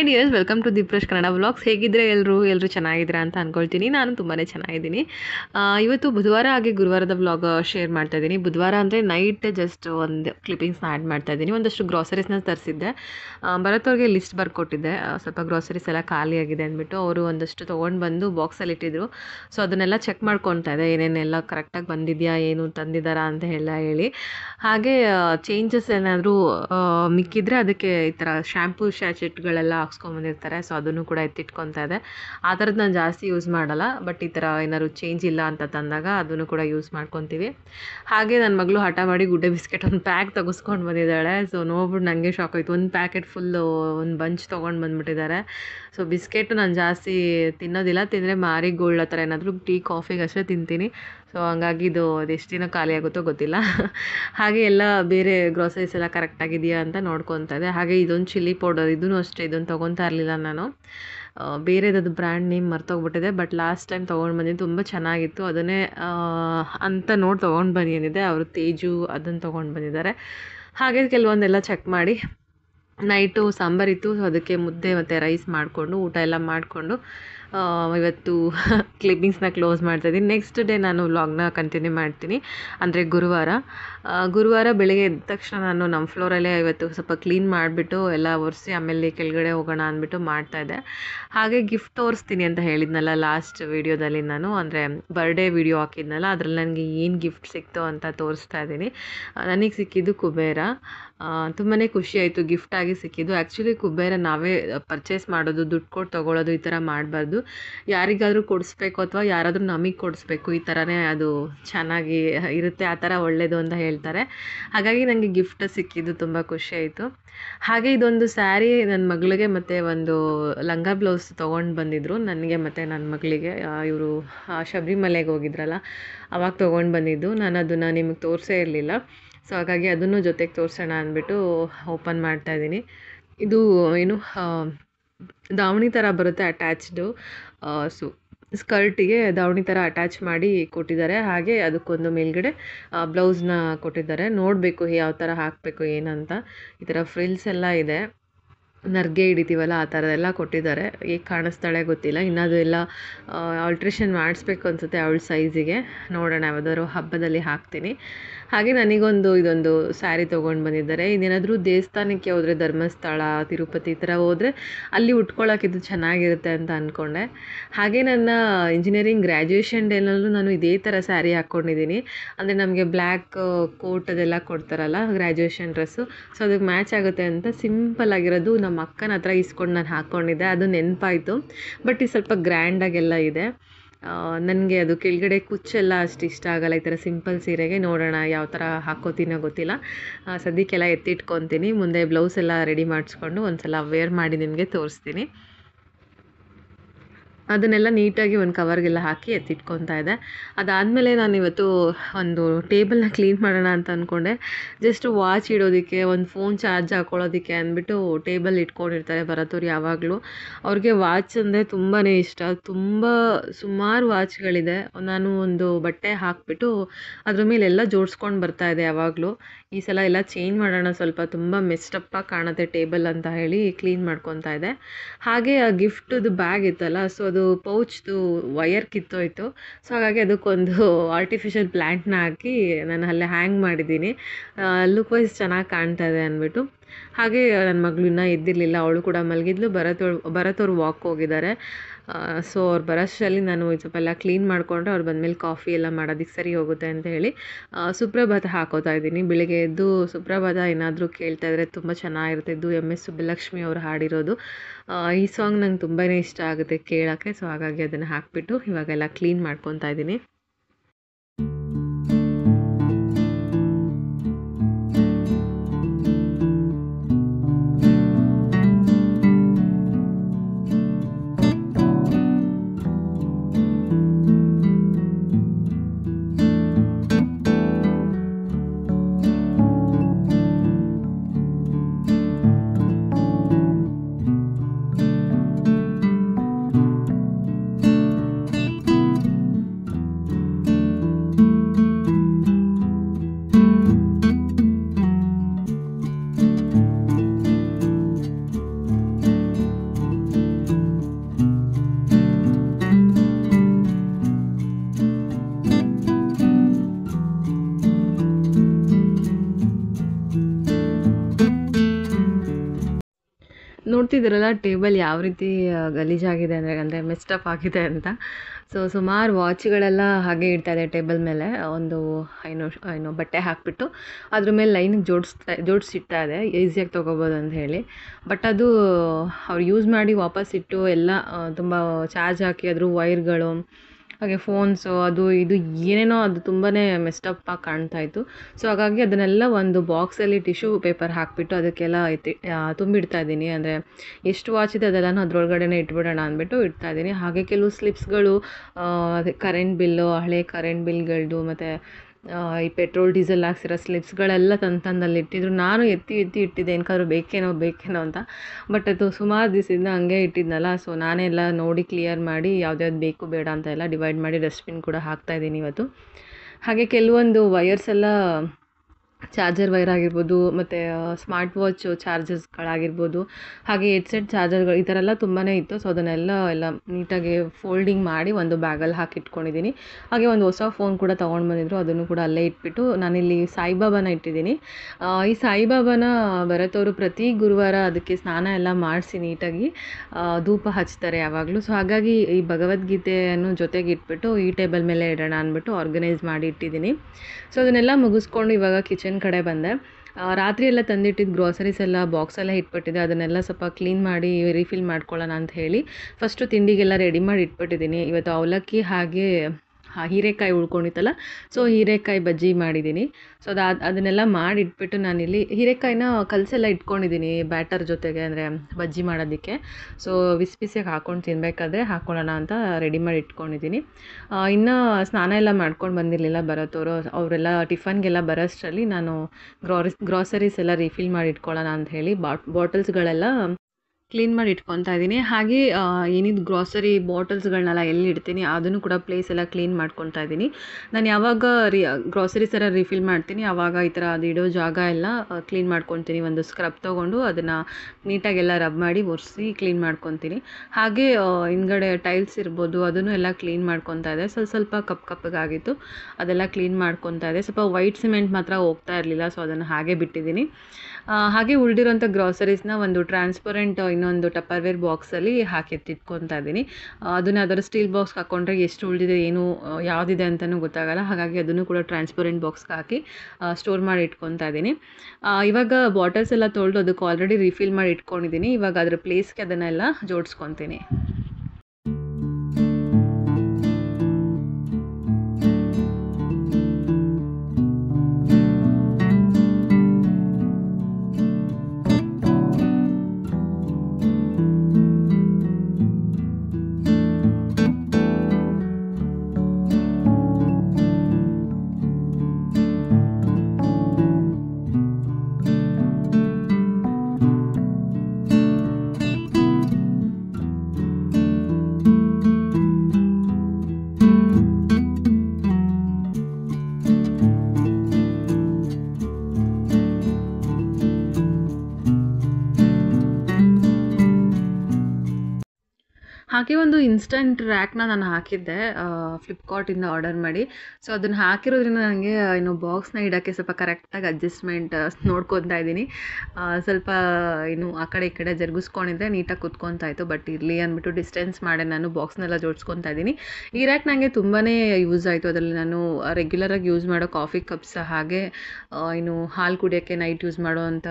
Hi dears welcome to ದಿಪ್ರೆಶ್ Kannada blogs ಹೇಗಿದ್ದರೆ ಎಲ್ಲರೂ ಎಲ್ಲರೂ ಚೆನ್ನಾಗಿದ್ದೀರಾ ಅಂತ ಅಂದ್ಕೊಳ್ತೀನಿ ನಾನು ತುಂಬಾ ಚೆನ್ನಾಗಿದ್ದೀನಿ ಇವತ್ತು ಬುಧವಾರ ಹಾಗೆ ಗುರುವಾರದ ಬ್ಲಾಗ್ ಶೇರ್ ಮಾಡ್ತಾ ಇದ್ದೀನಿ ಬುಧವಾರ ಅಂದರೆ ನೈಟ್ ಜಸ್ಟ್ ಒಂದು ಕ್ಲಿಪ್ಪಿಂಗ್ಸ್ನ ಆ್ಯಡ್ ಮಾಡ್ತಾ ಇದ್ದೀನಿ ಒಂದಷ್ಟು ಗ್ರಾಸರೀಸ್ನ ತರಿಸಿದ್ದೆ ಭರತವ್ರಿಗೆ ಲಿಸ್ಟ್ ಬರ್ಕೊಟ್ಟಿದ್ದೆ ಸ್ವಲ್ಪ ಗ್ರಾಸರೀಸ್ ಎಲ್ಲ ಖಾಲಿಯಾಗಿದೆ ಅಂದ್ಬಿಟ್ಟು ಅವರು ಒಂದಷ್ಟು ತೊಗೊಂಡು ಬಂದು ಬಾಕ್ಸಲ್ಲಿ ಇಟ್ಟಿದ್ರು ಸೊ ಅದನ್ನೆಲ್ಲ ಚೆಕ್ ಮಾಡ್ಕೊತಾ ಇದೆ ಏನೇನೆಲ್ಲ ಕರೆಕ್ಟಾಗಿ ಬಂದಿದೆಯಾ ಏನು ತಂದಿದ್ದಾರಾ ಅಂತ ಎಲ್ಲ ಹೇಳಿ ಹಾಗೆ ಚೇಂಜಸ್ ಏನಾದರೂ ಮಿಕ್ಕಿದ್ರೆ ಅದಕ್ಕೆ ಈ ಥರ ಶ್ಯಾಂಪೂ ಶ್ಯಾಚೆಟ್ಗಳೆಲ್ಲ ಹಾಕ್ಸ್ಕೊಂಬಂದಿರ್ತಾರೆ ಸೊ ಅದನ್ನು ಕೂಡ ಎತ್ತಿಟ್ಕೊತಾ ಇದೆ ಆ ಥರದ್ದು ನಾನು ಜಾಸ್ತಿ ಯೂಸ್ ಮಾಡಲ್ಲ ಬಟ್ ಈ ಥರ ಏನಾದ್ರು ಚೇಂಜ್ ಇಲ್ಲ ಅಂತ ತಂದಾಗ ಅದನ್ನು ಕೂಡ ಯೂಸ್ ಮಾಡ್ಕೊತೀವಿ ಹಾಗೆ ನನ್ನ ಮಗಳು ಹಠ ಮಾಡಿ ಗುಡ್ಡೆ ಬಿಸ್ಕೆಟ್ ಒಂದು ಪ್ಯಾಕ್ ತೆಗೆಸ್ಕೊಂಡು ಬಂದಿದ್ದಾಳೆ ಸೊ ನೋಡ್ಬಿಟ್ಟು ನನಗೆ ಶಾಕ್ ಆಯಿತು ಒಂದು ಪ್ಯಾಕೆಟ್ ಫುಲ್ಲು ಒಂದು ಬಂಚ್ ತೊಗೊಂಡು ಬಂದ್ಬಿಟ್ಟಿದ್ದಾರೆ ಸೊ ಬಿಸ್ಕೆಟ್ ನಾನು ಜಾಸ್ತಿ ತಿನ್ನೋದಿಲ್ಲ ತಿಂದರೆ ಮಾರಿಗೋಲ್ಡ್ ಆ ಥರ ಏನಾದರೂ ಟೀ ಕಾಫಿಗೆ ಅಷ್ಟೇ ತಿಂತೀನಿ ಸೊ ಹಂಗಾಗಿ ಇದು ಅದೆಷ್ಟು ದಿನ ಖಾಲಿ ಆಗುತ್ತೋ ಗೊತ್ತಿಲ್ಲ ಹಾಗೆ ಎಲ್ಲ ಬೇರೆ ಗ್ರೋಸರೀಸ್ ಎಲ್ಲ ಕರೆಕ್ಟಾಗಿದೆಯಾ ಅಂತ ನೋಡ್ಕೊತಾ ಇದೆ ಹಾಗೆ ಇದೊಂದು ಚಿಲ್ಲಿ ಪೌಡರ್ ಇದೂ ಅಷ್ಟೇ ಇದೊಂದು ತೊಗೊತಾ ಇರಲಿಲ್ಲ ನಾನು ಬೇರೆದದು ಬ್ರ್ಯಾಂಡ್ ನೇಮ್ ಮರ್ತೋಗ್ಬಿಟ್ಟಿದೆ ಬಟ್ ಲಾಸ್ಟ್ ಟೈಮ್ ತೊಗೊಂಡು ಬಂದಿದ್ದು ತುಂಬ ಚೆನ್ನಾಗಿತ್ತು ಅದನ್ನೇ ಅಂತ ನೋಡಿ ತೊಗೊಂಡು ಬನ್ನಿ ಏನಿದೆ ಅವರು ತೇಜು ಅದನ್ನು ತೊಗೊಂಡು ಬಂದಿದ್ದಾರೆ ಹಾಗೆ ಕೆಲವೊಂದೆಲ್ಲ ಚೆಕ್ ಮಾಡಿ ನೈಟು ಸಾಂಬಾರಿತ್ತು ಸೊ ಅದಕ್ಕೆ ಮುದ್ದೆ ಮತ್ತು ರೈಸ್ ಮಾಡಿಕೊಂಡು ಊಟ ಎಲ್ಲ ಮಾಡಿಕೊಂಡು ಇವತ್ತು ಕ್ಲಿಪ್ಪಿಂಗ್ಸ್ನ ಕ್ಲೋಸ್ ಮಾಡ್ತಾಯಿದ್ದೀನಿ ನೆಕ್ಸ್ಟ್ ಡೇ ನಾನು ವ್ಲಾಗ್ನ ಕಂಟಿನ್ಯೂ ಮಾಡ್ತೀನಿ ಅಂದರೆ ಗುರುವಾರ ಗುರುವಾರ ಬೆಳಗ್ಗೆ ಎದ್ದ ತಕ್ಷಣ ನಾನು ನಮ್ಮ ಫ್ಲೋರಲ್ಲೇ ಇವತ್ತು ಸ್ವಲ್ಪ ಕ್ಲೀನ್ ಮಾಡಿಬಿಟ್ಟು ಎಲ್ಲ ಒರೆಸಿ ಆಮೇಲೆ ಕೆಳಗಡೆ ಹೋಗೋಣ ಅಂದ್ಬಿಟ್ಟು ಮಾಡ್ತಾಯಿದ್ದೆ ಹಾಗೆ ಗಿಫ್ಟ್ ತೋರಿಸ್ತೀನಿ ಅಂತ ಹೇಳಿದ್ನಲ್ಲ ಲಾಸ್ಟ್ ವೀಡಿಯೋದಲ್ಲಿ ನಾನು ಅಂದರೆ ಬರ್ಡೇ ವಿಡಿಯೋ ಹಾಕಿದ್ನಲ್ಲ ಅದ್ರಲ್ಲಿ ನನಗೆ ಏನು ಗಿಫ್ಟ್ ಸಿಕ್ತು ಅಂತ ತೋರಿಸ್ತಾ ಇದ್ದೀನಿ ನನಗೆ ಸಿಕ್ಕಿದ್ದು ಕುಬೇರ ತುಂಬಾ ಖುಷಿಯಾಯಿತು ಗಿಫ್ಟಾಗಿ ಸಿಕ್ಕಿದ್ದು ಆ್ಯಕ್ಚುಲಿ ಕುಬೇರ ನಾವೇ ಪರ್ಚೇಸ್ ಮಾಡೋದು ದುಡ್ಡು ಕೊಟ್ಟು ತೊಗೊಳೋದು ಈ ಥರ ಮಾಡಬಾರ್ದು ಯಾರಿಗಾದರೂ ಕೊಡಿಸ್ಬೇಕು ಅಥವಾ ಯಾರಾದರೂ ನಮಗೆ ಕೊಡಿಸ್ಬೇಕು ಈ ಥರನೇ ಅದು ಚೆನ್ನಾಗಿ ಇರುತ್ತೆ ಆ ಥರ ಒಳ್ಳೆಯದು ಅಂತ ಹೇಳ್ತಾರೆ ಹಾಗಾಗಿ ನನಗೆ ಗಿಫ್ಟ್ ಸಿಕ್ಕಿದ್ದು ತುಂಬ ಖುಷಿಯಾಯಿತು ಹಾಗೆ ಇದೊಂದು ಸ್ಯಾರಿ ನನ್ನ ಮಗಳಿಗೆ ಮತ್ತು ಒಂದು ಲಂಗ ಬ್ಲೌಸ್ ತೊಗೊಂಡು ಬಂದಿದ್ದರು ನನಗೆ ಮತ್ತು ನನ್ನ ಮಗಳಿಗೆ ಇವರು ಶಬರಿಮಲೆಗೆ ಹೋಗಿದ್ರಲ್ಲ ಅವಾಗ ತೊಗೊಂಡು ಬಂದಿದ್ದು ನಾನು ಅದನ್ನು ನಿಮಗೆ ತೋರಿಸೇ ಇರಲಿಲ್ಲ ಸೊ ಹಾಗಾಗಿ ಅದನ್ನು ಜೊತೆಗೆ ತೋರಿಸೋಣ ಅಂದ್ಬಿಟ್ಟು ಓಪನ್ ಮಾಡ್ತಾ ಇದ್ದೀನಿ ಇದು ಏನು ದಾವಣಿ ಥರ ಬರುತ್ತೆ ಅಟ್ಯಾಚ್ಡು ಸು ಸ್ಕರ್ಟಿಗೆ ದಾವಣಿ ಥರ ಅಟ್ಯಾಚ್ ಮಾಡಿ ಕೊಟ್ಟಿದ್ದಾರೆ ಹಾಗೆ ಅದಕ್ಕೊಂದು ಮೇಲ್ಗಡೆ ಬ್ಲೌಸ್ನ ಕೊಟ್ಟಿದ್ದಾರೆ ನೋಡಬೇಕು ಯಾವ ಥರ ಹಾಕಬೇಕು ಏನಂತ ಈ ಥರ ಫ್ರಿಲ್ಸ್ ಎಲ್ಲ ಇದೆ ನರ್ಗೆ ಹಿಡಿತೀವಲ್ಲ ಆ ಥರದೆಲ್ಲ ಕೊಟ್ಟಿದ್ದಾರೆ ಈಗ ಕಾಣಿಸ್ತಾಳೆ ಗೊತ್ತಿಲ್ಲ ಇನ್ನದು ಎಲ್ಲ ಆಲ್ಟ್ರೇಷನ್ ಮಾಡಿಸ್ಬೇಕು ಅನಿಸುತ್ತೆ ಅವಳ ಸೈಜಿಗೆ ನೋಡೋಣ ಯಾವುದಾದ್ರು ಹಬ್ಬದಲ್ಲಿ ಹಾಕ್ತೀನಿ ಹಾಗೆ ನನಗೊಂದು ಇದೊಂದು ಸ್ಯಾರಿ ತೊಗೊಂಡು ಬಂದಿದ್ದಾರೆ ಇನ್ನೇನಾದರೂ ದೇವಸ್ಥಾನಕ್ಕೆ ಹೋದರೆ ಧರ್ಮಸ್ಥಳ ತಿರುಪತಿ ಈ ಥರ ಹೋದರೆ ಅಲ್ಲಿ ಉಟ್ಕೊಳ್ಳೋಕೆ ಇದು ಚೆನ್ನಾಗಿರುತ್ತೆ ಅಂತ ಅಂದ್ಕೊಂಡೆ ಹಾಗೆ ನನ್ನ ಇಂಜಿನಿಯರಿಂಗ್ ಗ್ರ್ಯಾಜುಯೇಷನ್ ಡೇನಲ್ಲೂ ನಾನು ಇದೇ ಥರ ಸ್ಯಾರಿ ಹಾಕ್ಕೊಂಡಿದ್ದೀನಿ ಅಂದರೆ ನಮಗೆ ಬ್ಲ್ಯಾಕ್ ಕೋಟ್ ಅದೆಲ್ಲ ಕೊಡ್ತಾರಲ್ಲ ಗ್ರ್ಯಾಜುಯೇಷನ್ ಡ್ರೆಸ್ಸು ಸೊ ಅದಕ್ಕೆ ಮ್ಯಾಚ್ ಆಗುತ್ತೆ ಅಂತ ಸಿಂಪಲ್ ಆಗಿರೋದು ನಮ್ಮ ಅಕ್ಕನ ಹತ್ರ ಇಸ್ಕೊಂಡು ನಾನು ಹಾಕ್ಕೊಂಡಿದ್ದೆ ಅದು ನೆನಪಾಯಿತು ಬಟ್ ಇದು ಸ್ವಲ್ಪ ಗ್ರ್ಯಾಂಡಾಗೆಲ್ಲ ಇದೆ ನನಗೆ ಅದು ಕೆಳಗಡೆ ಕುಚ್ಚೆಲ್ಲ ಅಷ್ಟು ಇಷ್ಟ ಆಗಲ್ಲ ಈ ಥರ ಸಿಂಪಲ್ ಸೀರೆಗೆ ನೋಡೋಣ ಯಾವ ಥರ ಹಾಕೋತೀನೋ ಗೊತ್ತಿಲ್ಲ ಸದ್ಯಕ್ಕೆಲ್ಲ ಎತ್ತಿಟ್ಕೊತೀನಿ ಮುಂದೆ ಬ್ಲೌಸ್ ಎಲ್ಲ ರೆಡಿ ಮಾಡಿಸ್ಕೊಂಡು ಒಂದು ಸಲ ವೇರ್ ಮಾಡಿ ನಿಮಗೆ ತೋರಿಸ್ತೀನಿ ಅದನ್ನೆಲ್ಲ ನೀಟಾಗಿ ಒಂದು ಕವರ್ಗೆಲ್ಲ ಹಾಕಿ ಎತ್ತಿಟ್ಕೊತಾ ಇದ್ದೆ ಅದಾದಮೇಲೆ ನಾನು ಇವತ್ತು ಒಂದು ಟೇಬಲ್ನ ಕ್ಲೀನ್ ಮಾಡೋಣ ಅಂತ ಅಂದ್ಕೊಂಡೆ ಜಸ್ಟ್ ವಾಚ್ ಇಡೋದಕ್ಕೆ ಒಂದು ಫೋನ್ ಚಾರ್ಜ್ ಹಾಕೊಳ್ಳೋದಕ್ಕೆ ಅಂದ್ಬಿಟ್ಟು ಟೇಬಲ್ ಇಟ್ಕೊಂಡಿರ್ತಾರೆ ಬರತ್ತವ್ರು ಯಾವಾಗಲೂ ಅವ್ರಿಗೆ ವಾಚ್ ಅಂದರೆ ತುಂಬಾ ಇಷ್ಟ ತುಂಬ ಸುಮಾರು ವಾಚ್ಗಳಿದೆ ನಾನು ಒಂದು ಬಟ್ಟೆ ಹಾಕ್ಬಿಟ್ಟು ಅದ್ರ ಮೇಲೆಲ್ಲ ಜೋಡಿಸ್ಕೊಂಡು ಬರ್ತಾ ಇದೆ ಯಾವಾಗಲೂ ಈ ಸಲ ಎಲ್ಲ ಚೇಂಜ್ ಮಾಡೋಣ ಸ್ವಲ್ಪ ತುಂಬ ಮೆಸ್ಟಪ್ಪಾಗಿ ಕಾಣುತ್ತೆ ಟೇಬಲ್ ಅಂತ ಹೇಳಿ ಕ್ಲೀನ್ ಮಾಡ್ಕೊತಾ ಇದೆ ಹಾಗೆ ಆ ಗಿಫ್ಟದು ಬ್ಯಾಗ್ ಇತ್ತಲ್ಲ ಸೊ ಅದು ಅದು ಪೌಚ್ದು ವಯರ್ ಕಿತ್ತೋಯ್ತು ಸೊ ಹಾಗಾಗಿ ಅದಕ್ಕೊಂದು ಆರ್ಟಿಫಿಷಿಯಲ್ ಪ್ಲ್ಯಾಂಟ್ನ ಹಾಕಿ ನಾನು ಅಲ್ಲೇ ಹ್ಯಾಂಗ್ ಮಾಡಿದ್ದೀನಿ ಲುಕ್ ವೈಸ್ ಚೆನ್ನಾಗಿ ಕಾಣ್ತಾ ಇದೆ ಅಂದ್ಬಿಟ್ಟು ಹಾಗೆ ನನ್ನ ಮಗಳು ಇನ್ನೂ ಎದ್ದಿರಲಿಲ್ಲ ಅವಳು ಕೂಡ ಮಲಗಿದ್ಲು ಭರತ್ ಭರತ್ ಅವ್ರು ವಾಕ್ ಹೋಗಿದ್ದಾರೆ ಸೊ ಅವ್ರು ಬರೋಷ್ಟರಲ್ಲಿ ನಾನು ಇದು ಸ್ವಲ್ಪ ಎಲ್ಲ ಕ್ಲೀನ್ ಮಾಡಿಕೊಂಡ್ರೆ ಅವ್ರು ಬಂದಮೇಲೆ ಕಾಫಿ ಎಲ್ಲ ಮಾಡೋದಕ್ಕೆ ಸರಿ ಹೋಗುತ್ತೆ ಅಂತ ಹೇಳಿ ಸುಪ್ರಭಾತ ಹಾಕೋತಾ ಇದ್ದೀನಿ ಬೆಳಿಗ್ಗೆ ಎದ್ದು ಸುಪ್ರಭಾತ ಏನಾದರೂ ಕೇಳ್ತಾ ಇದ್ರೆ ತುಂಬ ಚೆನ್ನಾಗಿರ್ತಿದ್ದು ಎಮ್ ಎಸ್ ಸುಬ್ಬಲಕ್ಷ್ಮಿ ಅವರು ಹಾಡಿರೋದು ಈ ಸಾಂಗ್ ನಂಗೆ ತುಂಬಾ ಇಷ್ಟ ಆಗುತ್ತೆ ಕೇಳೋಕ್ಕೆ ಸೊ ಹಾಗಾಗಿ ಅದನ್ನು ಹಾಕಿಬಿಟ್ಟು ಇವಾಗೆಲ್ಲ ಕ್ಲೀನ್ ಮಾಡ್ಕೊತಾ ಇದ್ದೀನಿ ನೋಡ್ತಿದ್ದೀರಲ್ಲ ಟೇಬಲ್ ಯಾವ ರೀತಿ ಗಲೀಜಾಗಿದೆ ಅಂದರೆ ಅಂದರೆ ಮೆಸ್ಟಪ್ ಆಗಿದೆ ಅಂತ ಸೊ ಸುಮಾರು ವಾಚ್ಗಳೆಲ್ಲ ಹಾಗೆ ಇಡ್ತಾ ಇದೆ ಟೇಬಲ್ ಮೇಲೆ ಒಂದು ಏನು ಏನು ಬಟ್ಟೆ ಹಾಕಿಬಿಟ್ಟು ಅದ್ರ ಮೇಲೆ ಲೈನಿಗೆ ಜೋಡಿಸ್ತಾ ಜೋಡಿಸಿಡ್ತಾ ಇದೆ ಈಸಿಯಾಗಿ ತೊಗೋಬೋದು ಅಂತ ಹೇಳಿ ಬಟ್ ಅದು ಅವ್ರು ಯೂಸ್ ಮಾಡಿ ವಾಪಸ್ ಇಟ್ಟು ಎಲ್ಲ ತುಂಬ ಚಾರ್ಜ್ ಹಾಕಿ ಅದ್ರ ವೈರ್ಗಳು ಹಾಗೆ ಫೋನ್ಸು ಅದು ಇದು ಏನೇನೋ ಅದು ತುಂಬಾ ಮೆಸ್ಟಪ್ ಆಗಿ ಕಾಣ್ತಾ ಇತ್ತು ಸೊ ಹಾಗಾಗಿ ಅದನ್ನೆಲ್ಲ ಒಂದು ಬಾಕ್ಸಲ್ಲಿ ಟಿಶ್ಯೂ ಪೇಪರ್ ಹಾಕಿಬಿಟ್ಟು ಅದಕ್ಕೆಲ್ಲ ತುಂಬಿಡ್ತಾ ಇದ್ದೀನಿ ಅಂದರೆ ಎಷ್ಟು ವಾಚ್ ಇದೆ ಅದೆಲ್ಲನೂ ಅದರೊಳಗಡೆನೇ ಇಟ್ಬಿಡೋಣ ಅಂದ್ಬಿಟ್ಟು ಇಡ್ತಾ ಇದ್ದೀನಿ ಹಾಗೆ ಕೆಲವು ಸ್ಲಿಪ್ಸ್ಗಳು ಕರೆಂಟ್ ಬಿಲ್ಲು ಹಳೆ ಕರೆಂಟ್ ಬಿಲ್ಗಳದ್ದು ಮತ್ತು ಈ ಪೆಟ್ರೋಲ್ ಡೀಸೆಲ್ ಹಾಕ್ಸಿರೋ ಸ್ಲಿಪ್ಸ್ಗಳೆಲ್ಲ ತಂದು ತಂದಲ್ಲಿ ಇಟ್ಟಿದ್ರು ನಾನು ಎತ್ತಿ ಎತ್ತಿ ಇಟ್ಟಿದ್ದೆ ಏನಕ್ಕಾದ್ರು ಬೇಕೇನೋ ಬೇಕೇನೋ ಅಂತ ಬಟ್ ಅದು ಸುಮಾರು ದಿವಸದಿಂದ ಹಂಗೆ ಇಟ್ಟಿದ್ನಲ್ಲ ಸೊ ನಾನೇ ಎಲ್ಲ ನೋಡಿ ಕ್ಲಿಯರ್ ಮಾಡಿ ಯಾವ್ದ್ಯಾವ್ದು ಬೇಕು ಬೇಡ ಅಂತ ಎಲ್ಲ ಡಿವೈಡ್ ಮಾಡಿ ಡಸ್ಟ್ಬಿನ್ ಕೂಡ ಹಾಕ್ತಾ ಇದ್ದೀನಿ ಇವತ್ತು ಹಾಗೆ ಕೆಲವೊಂದು ವಯರ್ಸ್ ಎಲ್ಲ ಚಾರ್ಜರ್ ವೈರ್ ಆಗಿರ್ಬೋದು ಮತ್ತು ಸ್ಮಾರ್ಟ್ ವಾಚು ಚಾರ್ಜರ್ಸ್ಗಳಾಗಿರ್ಬೋದು ಹಾಗೆ ಹೆಡ್ಸೆಟ್ ಚಾರ್ಜರ್ಗಳು ಈ ಥರ ಎಲ್ಲ ತುಂಬಾ ಇತ್ತು ಸೊ ಅದನ್ನೆಲ್ಲ ಎಲ್ಲ ನೀಟಾಗಿ ಫೋಲ್ಡಿಂಗ್ ಮಾಡಿ ಒಂದು ಬ್ಯಾಗಲ್ಲಿ ಹಾಕಿಟ್ಕೊಂಡಿದ್ದೀನಿ ಹಾಗೆ ಒಂದು ಹೊಸ ಫೋನ್ ಕೂಡ ತೊಗೊಂಡು ಬಂದಿದ್ರು ಅದನ್ನು ಕೂಡ ಅಲ್ಲೇ ಇಟ್ಬಿಟ್ಟು ನಾನಿಲ್ಲಿ ಸಾಯಿಬಾಬಾನ ಇಟ್ಟಿದ್ದೀನಿ ಈ ಸಾಯಿಬಾಬಾನ ಬರತವರು ಪ್ರತಿ ಗುರುವಾರ ಅದಕ್ಕೆ ಸ್ನಾನ ಎಲ್ಲ ಮಾಡಿಸಿ ನೀಟಾಗಿ ಧೂಪ ಹಚ್ತಾರೆ ಯಾವಾಗಲೂ ಸೊ ಹಾಗಾಗಿ ಈ ಭಗವದ್ಗೀತೆಯನ್ನು ಜೊತೆಗೆ ಇಟ್ಬಿಟ್ಟು ಈ ಟೇಬಲ್ ಮೇಲೆ ಇಡೋಣ ಅಂದ್ಬಿಟ್ಟು ಆರ್ಗನೈಸ್ ಮಾಡಿ ಇಟ್ಟಿದ್ದೀನಿ ಸೊ ಅದನ್ನೆಲ್ಲ ಮುಗಿಸ್ಕೊಂಡು ಇವಾಗ ಕಿಚನ್ ಕಿಚನ್ ಕಡೆ ಬಂದೆ ರಾತ್ರಿ ಎಲ್ಲ ತಂದಿಟ್ಟಿದ್ದ ಗ್ರೋಸರೀಸ್ ಎಲ್ಲ ಬಾಕ್ಸ್ ಎಲ್ಲ ಇಟ್ಬಿಟ್ಟಿದೆ ಅದನ್ನೆಲ್ಲ ಸ್ವಲ್ಪ ಕ್ಲೀನ್ ಮಾಡಿ ರೀಫಿಲ್ ಮಾಡ್ಕೊಳ್ಳೋಣ ಅಂತ ಹೇಳಿ ಫಸ್ಟು ತಿಂಡಿಗೆಲ್ಲ ರೆಡಿ ಮಾಡಿ ಇಟ್ಬಿಟ್ಟಿದ್ದೀನಿ ಇವತ್ತು ಅವಲಕ್ಕಿ ಹಾಗೆ ಹೀರೆಕಾಯಿ ಉಳ್ಕೊಂಡಿತ್ತಲ್ಲ ಸೊ ಹೀರೆಕಾಯಿ ಬಜ್ಜಿ ಮಾಡಿದ್ದೀನಿ ಸೊ ಅದು ಅದನ್ನೆಲ್ಲ ಮಾಡಿ ಇಟ್ಬಿಟ್ಟು ನಾನಿಲ್ಲಿ ಹೀರೆಕಾಯಿನ ಕಲಸೆಲ್ಲ ಇಟ್ಕೊಂಡಿದ್ದೀನಿ ಬ್ಯಾಟರ್ ಜೊತೆಗೆ ಅಂದರೆ ಬಜ್ಜಿ ಮಾಡೋದಕ್ಕೆ ಸೊ ಬಿಸಿ ಬಿಸಿಯಾಗಿ ಹಾಕ್ಕೊಂಡು ತಿನ್ನಬೇಕಾದ್ರೆ ಹಾಕ್ಕೊಳ್ಳೋಣ ಅಂತ ರೆಡಿ ಮಾಡಿ ಇಟ್ಕೊಂಡಿದ್ದೀನಿ ಇನ್ನು ಸ್ನಾನ ಎಲ್ಲ ಮಾಡ್ಕೊಂಡು ಬಂದಿರಲಿಲ್ಲ ಬರೋತವರು ಅವರೆಲ್ಲ ಟಿಫನ್ಗೆಲ್ಲ ಬರೋಷ್ಟರಲ್ಲಿ ನಾನು ಗ್ರಾರಿಸ್ ಗ್ರಾಸರೀಸ್ ಎಲ್ಲ ರೀಫಿಲ್ ಮಾಡಿ ಇಟ್ಕೊಳ್ಳೋಣ ಅಂತ ಹೇಳಿ ಬಾಟ್ ಬಾಟಲ್ಸ್ಗಳೆಲ್ಲ ಕ್ಲೀನ್ ಮಾಡಿ ಇಟ್ಕೊತಾ ಇದ್ದೀನಿ ಹಾಗೆ ಏನಿದು ಗ್ರಾಸರಿ ಬಾಟಲ್ಸ್ಗಳನ್ನೆಲ್ಲ ಎಲ್ಲಿ ಇಡ್ತೀನಿ ಅದನ್ನು ಕೂಡ ಪ್ಲೇಸ್ ಎಲ್ಲ ಕ್ಲೀನ್ ಮಾಡ್ಕೊತಾ ಇದ್ದೀನಿ ನಾನು ಯಾವಾಗ ರಿ ಸರ ಎಲ್ಲ ರಿಫಿಲ್ ಮಾಡ್ತೀನಿ ಆವಾಗ ಈ ಥರ ಅದು ಇಡೋ ಜಾಗ ಎಲ್ಲ ಕ್ಲೀನ್ ಮಾಡ್ಕೊತೀನಿ ಒಂದು ಸ್ಕ್ರಬ್ ತೊಗೊಂಡು ಅದನ್ನು ಎಲ್ಲ ರಬ್ ಮಾಡಿ ಒರೆಸಿ ಕ್ಲೀನ್ ಮಾಡ್ಕೊತೀನಿ ಹಾಗೆ ಹಿಂದ್ಗಡೆ ಟೈಲ್ಸ್ ಇರ್ಬೋದು ಅದನ್ನು ಎಲ್ಲ ಕ್ಲೀನ್ ಮಾಡ್ಕೊತಾ ಇದೆ ಸ್ವಲ್ಪ ಸ್ವಲ್ಪ ಕಪ್ ಕಪ್ಪಗಾಗಿತ್ತು ಅದೆಲ್ಲ ಕ್ಲೀನ್ ಮಾಡ್ಕೊತಾ ಇದೆ ಸ್ವಲ್ಪ ವೈಟ್ ಸಿಮೆಂಟ್ ಮಾತ್ರ ಹೋಗ್ತಾ ಇರಲಿಲ್ಲ ಸೊ ಅದನ್ನು ಹಾಗೆ ಬಿಟ್ಟಿದ್ದೀನಿ ಹಾಗೆ ಉಳಿದಿರೋಂಥ ಗ್ರಾಸರೀಸ್ನ ಒಂದು ಟ್ರಾನ್ಸ್ಪರೆಂಟ್ ಇನ್ನೊಂದು ಟಪ್ಪರ್ವೇರ್ ಬಾಕ್ಸಲ್ಲಿ ಹಾಕಿ ಎತ್ತಿಟ್ಕೊತಾ ಇದ್ದೀನಿ ಅದನ್ನ ಅದರ ಸ್ಟೀಲ್ ಬಾಕ್ಸ್ ಹಾಕ್ಕೊಂಡ್ರೆ ಎಷ್ಟು ಉಳಿದಿದೆ ಏನು ಯಾವುದಿದೆ ಅಂತಲೂ ಗೊತ್ತಾಗಲ್ಲ ಹಾಗಾಗಿ ಅದನ್ನು ಕೂಡ ಟ್ರಾನ್ಸ್ಪರೆಂಟ್ ಬಾಕ್ಸ್ಗೆ ಹಾಕಿ ಸ್ಟೋರ್ ಮಾಡಿ ಇಟ್ಕೊತಾ ಇದ್ದೀನಿ ಇವಾಗ ಬಾಟಲ್ಸ್ ಎಲ್ಲ ತೊಳೆದು ಅದಕ್ಕೆ ಆಲ್ರೆಡಿ ರೀಫಿಲ್ ಮಾಡಿ ಇಟ್ಕೊಂಡಿದ್ದೀನಿ ಇವಾಗ ಅದರ ಪ್ಲೇಸ್ಗೆ ಅದನ್ನೆಲ್ಲ ಜೋಡಿಸ್ಕೊತೀನಿ Києва. ಒಂದು ಇನ್ಸ್ಟಂಟ್ ರ್ಯಾಕ್ನ ನಾನು ಹಾಕಿದ್ದೆ ಫ್ಲಿಪ್ಕಾರ್ಟಿಂದ ಆರ್ಡರ್ ಮಾಡಿ ಸೊ ಅದನ್ನು ಹಾಕಿರೋದ್ರಿಂದ ನನಗೆ ಏನು ಬಾಕ್ಸ್ನ ಇಡೋಕ್ಕೆ ಸ್ವಲ್ಪ ಕರೆಕ್ಟಾಗಿ ಅಡ್ಜಸ್ಟ್ಮೆಂಟ್ ನೋಡ್ಕೊತಾ ಇದ್ದೀನಿ ಸ್ವಲ್ಪ ಏನು ಆ ಕಡೆ ಈ ಕಡೆ ಜರುಗಿಸ್ಕೊಂಡಿದ್ದೆ ನೀಟಾಗಿ ಕುತ್ಕೊತಾ ಇತ್ತು ಬಟ್ ಇರಲಿ ಅಂದ್ಬಿಟ್ಟು ಡಿಸ್ಟೆನ್ಸ್ ಮಾಡಿ ನಾನು ಬಾಕ್ಸ್ನೆಲ್ಲ ಜೋಡಿಸ್ಕೊತಾ ಇದ್ದೀನಿ ಈ ರ್ಯಾಕ್ ನನಗೆ ತುಂಬಾ ಯೂಸ್ ಆಯಿತು ಅದರಲ್ಲಿ ನಾನು ರೆಗ್ಯುಲರಾಗಿ ಯೂಸ್ ಮಾಡೋ ಕಾಫಿ ಕಪ್ಸ್ ಹಾಗೆ ಏನು ಹಾಲು ಕುಡಿಯೋಕ್ಕೆ ನೈಟ್ ಯೂಸ್ ಮಾಡೋವಂಥ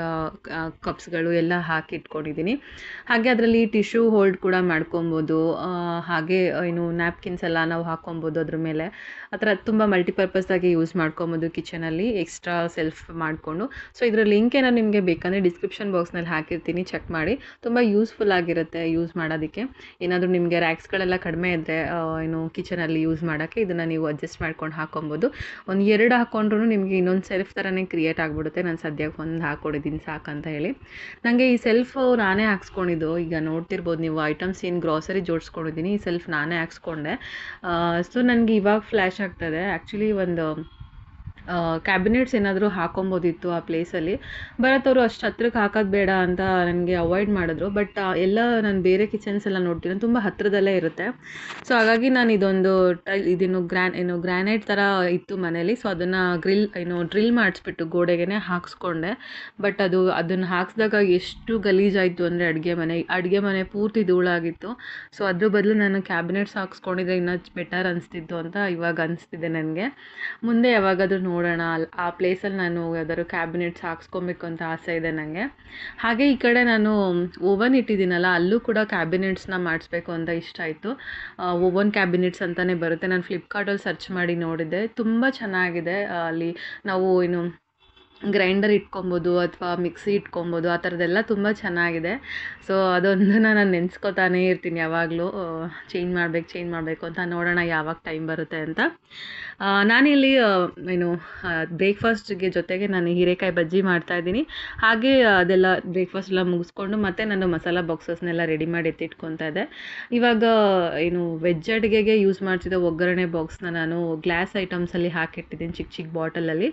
ಕಪ್ಸ್ಗಳು ಎಲ್ಲ ಹಾಕಿ ಇಟ್ಕೊಂಡಿದ್ದೀನಿ ಹಾಗೆ ಅದರಲ್ಲಿ ಟಿಶ್ಯೂ ಹೋಲ್ಡ್ ಕೂಡ ಮಾಡ್ಕೊಬೋದು ಹಾಗೆ ಏನು ನ್ಯಾಪ್ಕಿನ್ಸ್ ಎಲ್ಲ ನಾವು ಹಾಕ್ಕೊಬೋದು ಅದ್ರ ಮೇಲೆ ಆ ಥರ ತುಂಬ ಆಗಿ ಯೂಸ್ ಮಾಡ್ಕೊಬೋದು ಕಿಚನಲ್ಲಿ ಎಕ್ಸ್ಟ್ರಾ ಸೆಲ್ಫ್ ಮಾಡಿಕೊಂಡು ಸೊ ಇದರ ಲಿಂಕ್ ಏನೋ ನಿಮಗೆ ಬೇಕಂದರೆ ಡಿಸ್ಕ್ರಿಪ್ಷನ್ ಬಾಕ್ಸ್ನಲ್ಲಿ ಹಾಕಿರ್ತೀನಿ ಚೆಕ್ ಮಾಡಿ ತುಂಬ ಯೂಸ್ಫುಲ್ ಆಗಿರುತ್ತೆ ಯೂಸ್ ಮಾಡೋದಕ್ಕೆ ಏನಾದರೂ ನಿಮಗೆ ರ್ಯಾಕ್ಸ್ಗಳೆಲ್ಲ ಕಡಿಮೆ ಇದ್ದರೆ ಏನು ಕಿಚನಲ್ಲಿ ಯೂಸ್ ಮಾಡೋಕ್ಕೆ ಇದನ್ನು ನೀವು ಅಡ್ಜಸ್ಟ್ ಮಾಡ್ಕೊಂಡು ಹಾಕೊಬೋದು ಒಂದು ಎರಡು ಹಾಕೊಂಡ್ರೂ ನಿಮಗೆ ಇನ್ನೊಂದು ಸೆಲ್ಫ್ ಥರನೇ ಕ್ರಿಯೇಟ್ ಆಗಿಬಿಡುತ್ತೆ ನಾನು ಸದ್ಯಕ್ಕೆ ಒಂದು ಸಾಕು ಅಂತ ಹೇಳಿ ನನಗೆ ಈ ಸೆಲ್ಫ್ ನಾನೇ ಹಾಕ್ಸ್ಕೊಂಡಿದ್ದು ಈಗ ನೋಡ್ತಿರ್ಬೋದು ನೀವು ಐಟಮ್ಸ್ ಏನು ಗ್ರಾಸರಿ ಜೋಡಿಸ್ಕೊಂಡು ಹಾಕ್ಸ್ಕೊಂಡಿದ್ದೀನಿ ಸೆಲ್ಫ್ ನಾನೇ ಹಾಕ್ಸ್ಕೊಂಡೆ ಸೊ ನನಗೆ ಇವಾಗ ಫ್ಲ್ಯಾಶ್ ಆಗ್ತದೆ ಆ್ಯಕ್ಚುಲಿ ಒಂದು ಕ್ಯಾಬಿನೆಟ್ಸ್ ಏನಾದರೂ ಹಾಕೊಬೋದಿತ್ತು ಆ ಪ್ಲೇಸಲ್ಲಿ ಭರತ್ ಅವರು ಅಷ್ಟು ಹತ್ರಕ್ಕೆ ಹಾಕೋದು ಬೇಡ ಅಂತ ನನಗೆ ಅವಾಯ್ಡ್ ಮಾಡಿದ್ರು ಬಟ್ ಎಲ್ಲ ನಾನು ಬೇರೆ ಕಿಚನ್ಸ್ ಎಲ್ಲ ನೋಡ್ತೀನಿ ತುಂಬ ಹತ್ತಿರದಲ್ಲೇ ಇರುತ್ತೆ ಸೊ ಹಾಗಾಗಿ ನಾನು ಇದೊಂದು ಟೈಲ್ ಇದನ್ನು ಗ್ರ್ಯಾನ್ ಏನು ಗ್ರ್ಯಾನೈಟ್ ಥರ ಇತ್ತು ಮನೇಲಿ ಸೊ ಅದನ್ನು ಗ್ರಿಲ್ ಏನು ಡ್ರಿಲ್ ಮಾಡಿಸ್ಬಿಟ್ಟು ಗೋಡೆಗೆ ಹಾಕ್ಸ್ಕೊಂಡೆ ಬಟ್ ಅದು ಅದನ್ನು ಹಾಕ್ಸಿದಾಗ ಎಷ್ಟು ಗಲೀಜಾಯಿತು ಅಂದರೆ ಅಡುಗೆ ಮನೆ ಅಡುಗೆ ಮನೆ ಪೂರ್ತಿ ಧೂಳಾಗಿತ್ತು ಸೊ ಅದ್ರ ಬದಲು ನಾನು ಕ್ಯಾಬಿನೆಟ್ಸ್ ಹಾಕ್ಸ್ಕೊಂಡಿದ್ರೆ ಇನ್ನೂ ಬೆಟರ್ ಅನಿಸ್ತಿತ್ತು ಅಂತ ಇವಾಗ ಅನಿಸ್ತಿದೆ ನನಗೆ ಮುಂದೆ ಯಾವಾಗಾದರೂ ನೋಡಿ ನೋಡೋಣ ಅಲ್ಲಿ ಆ ಪ್ಲೇಸಲ್ಲಿ ನಾನು ಯಾವ್ದಾದ್ರು ಕ್ಯಾಬಿನೆಟ್ಸ್ ಹಾಕ್ಸ್ಕೊಬೇಕು ಅಂತ ಆಸೆ ಇದೆ ನನಗೆ ಹಾಗೆ ಈ ಕಡೆ ನಾನು ಓವನ್ ಇಟ್ಟಿದ್ದೀನಲ್ಲ ಅಲ್ಲೂ ಕೂಡ ಕ್ಯಾಬಿನೆಟ್ಸ್ನ ಮಾಡಿಸ್ಬೇಕು ಅಂತ ಇಷ್ಟ ಆಯಿತು ಓವನ್ ಕ್ಯಾಬಿನೆಟ್ಸ್ ಅಂತಲೇ ಬರುತ್ತೆ ನಾನು ಫ್ಲಿಪ್ಕಾರ್ಟಲ್ಲಿ ಸರ್ಚ್ ಮಾಡಿ ನೋಡಿದ್ದೆ ತುಂಬ ಚೆನ್ನಾಗಿದೆ ಅಲ್ಲಿ ನಾವು ಏನು ಗ್ರೈಂಡರ್ ಇಟ್ಕೊಬೋದು ಅಥವಾ ಮಿಕ್ಸಿ ಇಟ್ಕೊಬೋದು ಆ ಥರದ್ದೆಲ್ಲ ತುಂಬ ಚೆನ್ನಾಗಿದೆ ಸೊ ಅದೊಂದನ್ನು ನಾನು ನೆನೆಸ್ಕೊತಾನೇ ಇರ್ತೀನಿ ಯಾವಾಗಲೂ ಚೇಂಜ್ ಮಾಡ್ಬೇಕು ಚೇಂಜ್ ಮಾಡಬೇಕು ಅಂತ ನೋಡೋಣ ಯಾವಾಗ ಟೈಮ್ ಬರುತ್ತೆ ಅಂತ ನಾನಿಲ್ಲಿ ಏನು ಬ್ರೇಕ್ಫಾಸ್ಟ್ಗೆ ಜೊತೆಗೆ ನಾನು ಹೀರೆಕಾಯಿ ಬಜ್ಜಿ ಮಾಡ್ತಾಯಿದ್ದೀನಿ ಹಾಗೆ ಅದೆಲ್ಲ ಬ್ರೇಕ್ಫಾಸ್ಟ್ ಎಲ್ಲ ಮುಗಿಸ್ಕೊಂಡು ಮತ್ತೆ ನಾನು ಮಸಾಲ ಬಾಕ್ಸಸ್ನೆಲ್ಲ ರೆಡಿ ಮಾಡಿ ಎತ್ತಿಟ್ಕೊತಾ ಇದ್ದೆ ಇವಾಗ ಏನು ವೆಜ್ ಅಡುಗೆಗೆ ಯೂಸ್ ಮಾಡ್ತಿದ್ದ ಒಗ್ಗರಣೆ ಬಾಕ್ಸ್ನ ನಾನು ಗ್ಲಾಸ್ ಐಟಮ್ಸಲ್ಲಿ ಹಾಕಿಟ್ಟಿದ್ದೀನಿ ಚಿಕ್ಕ ಚಿಕ್ಕ ಬಾಟಲಲ್ಲಿ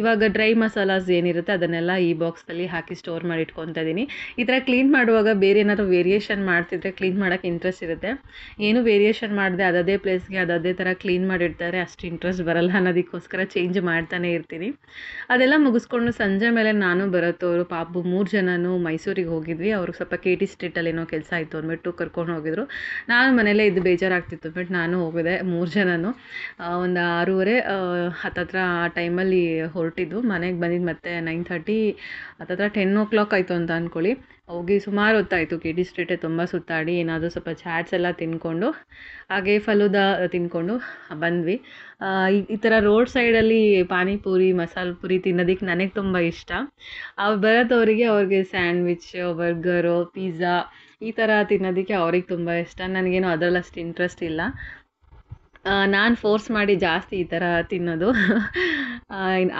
ಇವಾಗ ಡ್ರೈ ಮಸಾಲ ಕಲರ್ಸ್ ಏನಿರುತ್ತೆ ಅದನ್ನೆಲ್ಲ ಈ ಬಾಕ್ಸ್ ಅಲ್ಲಿ ಹಾಕಿ ಸ್ಟೋರ್ ಮಾಡಿ ಇಟ್ಕೊತಾ ಇದ್ದೀನಿ ಈ ಥರ ಕ್ಲೀನ್ ಮಾಡುವಾಗ ಬೇರೆ ಏನಾದರೂ ವೇರಿಯೇಷನ್ ಮಾಡ್ತಿದ್ರೆ ಕ್ಲೀನ್ ಮಾಡೋಕ್ಕೆ ಇಂಟ್ರೆಸ್ಟ್ ಇರುತ್ತೆ ಏನು ವೇರಿಯೇಷನ್ ಮಾಡಿದೆ ಅದೇ ಪ್ಲೇಸ್ಗೆ ಅದೇ ತರ ಕ್ಲೀನ್ ಮಾಡಿರ್ತಾರೆ ಅಷ್ಟು ಇಂಟ್ರೆಸ್ಟ್ ಬರಲ್ಲ ಅನ್ನೋದಕ್ಕೋಸ್ಕರ ಚೇಂಜ್ ಮಾಡ್ತಾನೆ ಇರ್ತೀನಿ ಅದೆಲ್ಲ ಮುಗಿಸ್ಕೊಂಡು ಸಂಜೆ ಮೇಲೆ ನಾನು ಅವರು ಪಾಪು ಮೂರು ಜನನು ಮೈಸೂರಿಗೆ ಹೋಗಿದ್ವಿ ಅವ್ರಿಗೆ ಸ್ವಲ್ಪ ಕೆ ಟಿ ಸ್ಟ್ರೀಟಲ್ಲಿ ಏನೋ ಕೆಲಸ ಆಯಿತು ಅಂದ್ಬಿಟ್ಟು ಕರ್ಕೊಂಡು ಹೋಗಿದ್ರು ನಾನು ಮನೇಲೇ ಇದು ಬೇಜಾರಾಗ್ತಿತ್ತು ಬಟ್ ನಾನು ಹೋಗಿದೆ ಮೂರು ಜನನು ಒಂದು ಆರೂವರೆ ಹತ್ತತ್ರ ಆ ಟೈಮಲ್ಲಿ ಹೊರಟಿದ್ವು ಮನೆಗೆ ಬಂದಿದ್ದು ಮತ್ತೆ ನೈನ್ ಥರ್ಟಿ ಹತ್ತತ್ರ ಟೆನ್ ಓ ಕ್ಲಾಕ್ ಆಯಿತು ಅಂತ ಅಂದ್ಕೊಳ್ಳಿ ಹೋಗಿ ಸುಮಾರು ಹೊತ್ತಾಯಿತು ಕೆ ಡಿ ಸ್ಟ್ರೀಟೇ ತುಂಬ ಸುತ್ತಾಡಿ ಏನಾದರೂ ಸ್ವಲ್ಪ ಚಾಟ್ಸ್ ಎಲ್ಲ ತಿನ್ಕೊಂಡು ಹಾಗೆ ಫಲೂದ ತಿನ್ಕೊಂಡು ಬಂದ್ವಿ ಈ ಥರ ರೋಡ್ ಸೈಡಲ್ಲಿ ಪಾನಿಪುರಿ ಮಸಾಲ ಪುರಿ ತಿನ್ನೋದಕ್ಕೆ ನನಗೆ ತುಂಬ ಇಷ್ಟ ಅವ್ರು ಬರೋದವರಿಗೆ ಅವ್ರಿಗೆ ಸ್ಯಾಂಡ್ವಿಚ್ ಬರ್ಗರು ಪಿಜ್ಜಾ ಈ ಥರ ತಿನ್ನೋದಕ್ಕೆ ಅವ್ರಿಗೆ ತುಂಬ ಇಷ್ಟ ನನಗೇನು ಅದರಲ್ಲಷ್ಟು ಇಂಟ್ರೆಸ್ಟ್ ಇಲ್ಲ ನಾನು ಫೋರ್ಸ್ ಮಾಡಿ ಜಾಸ್ತಿ ಈ ಥರ ತಿನ್ನೋದು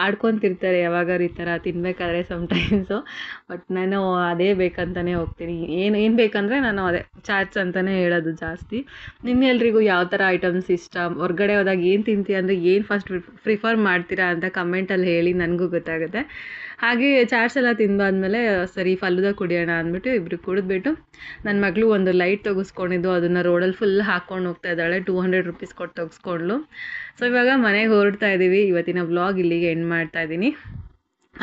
ಆಡ್ಕೊತಿರ್ತಾರೆ ಯಾವಾಗಾರು ಈ ಥರ ತಿನ್ಬೇಕಾದ್ರೆ ಸಮಟೈಮ್ಸು ಬಟ್ ನಾನು ಅದೇ ಬೇಕಂತಾನೆ ಹೋಗ್ತೀನಿ ಏನು ಏನು ಬೇಕಂದರೆ ನಾನು ಅದೇ ಚಾಟ್ಸ್ ಅಂತಲೇ ಹೇಳೋದು ಜಾಸ್ತಿ ನಿನ್ನೆಲ್ರಿಗೂ ಯಾವ ಥರ ಐಟಮ್ಸ್ ಇಷ್ಟ ಹೊರ್ಗಡೆ ಹೋದಾಗ ಏನು ತಿಂತೀಯ ಅಂದರೆ ಏನು ಫಸ್ಟ್ ಪ್ರಿಫರ್ ಮಾಡ್ತೀರಾ ಅಂತ ಕಮೆಂಟಲ್ಲಿ ಹೇಳಿ ನನಗೂ ಗೊತ್ತಾಗುತ್ತೆ ಹಾಗೆ ಚಾಟ್ಸ್ ಎಲ್ಲ ತಿಂದಾದ್ಮೇಲೆ ಸರಿ ಫಲ್ಲುದ ಕುಡಿಯೋಣ ಅಂದ್ಬಿಟ್ಟು ಇಬ್ಬರು ಕುಡಿದ್ಬಿಟ್ಟು ನನ್ನ ಮಗಳು ಒಂದು ಲೈಟ್ ತೆಗೆಸ್ಕೊಂಡಿದ್ದು ಅದನ್ನು ರೋಡಲ್ಲಿ ಫುಲ್ ಹಾಕ್ಕೊಂಡು ಹೋಗ್ತಾ ಇದ್ದಾಳೆ ಟೂ ಹಂಡ್ರೆಡ್ ರುಪೀಸ್ ಕೊಟ್ಟು ತಗ್ಸ್ಕೊಂಡ್ಲು ಸೊ ಇವಾಗ ಮನೆಗೆ ಹೊರಡ್ತಾ ಇದ್ದೀವಿ ಇವತ್ತಿನ ವ್ಲಾಗ್ ಇಲ್ಲಿಗೆ ಎಂಡ್ ಮಾಡ್ತಾ ಇದ್ದೀನಿ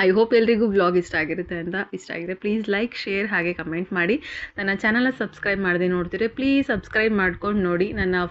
ಐ ಹೋಪ್ ಎಲ್ರಿಗೂ ವ್ಲಾಗ್ ಇಷ್ಟ ಆಗಿರುತ್ತೆ ಅಂತ ಇಷ್ಟ ಆಗಿದೆ ಪ್ಲೀಸ್ ಲೈಕ್ ಶೇರ್ ಹಾಗೆ ಕಮೆಂಟ್ ಮಾಡಿ ನನ್ನ ಚಾನಲ್ನ ಸಬ್ಸ್ಕ್ರೈಬ್ ಮಾಡದೆ ನೋಡ್ತೀರಿ ಪ್ಲೀಸ್ ಸಬ್ಸ್ಕ್ರೈಬ್ ಮಾಡ್ಕೊಂಡು ನೋಡಿ ನನ್ನ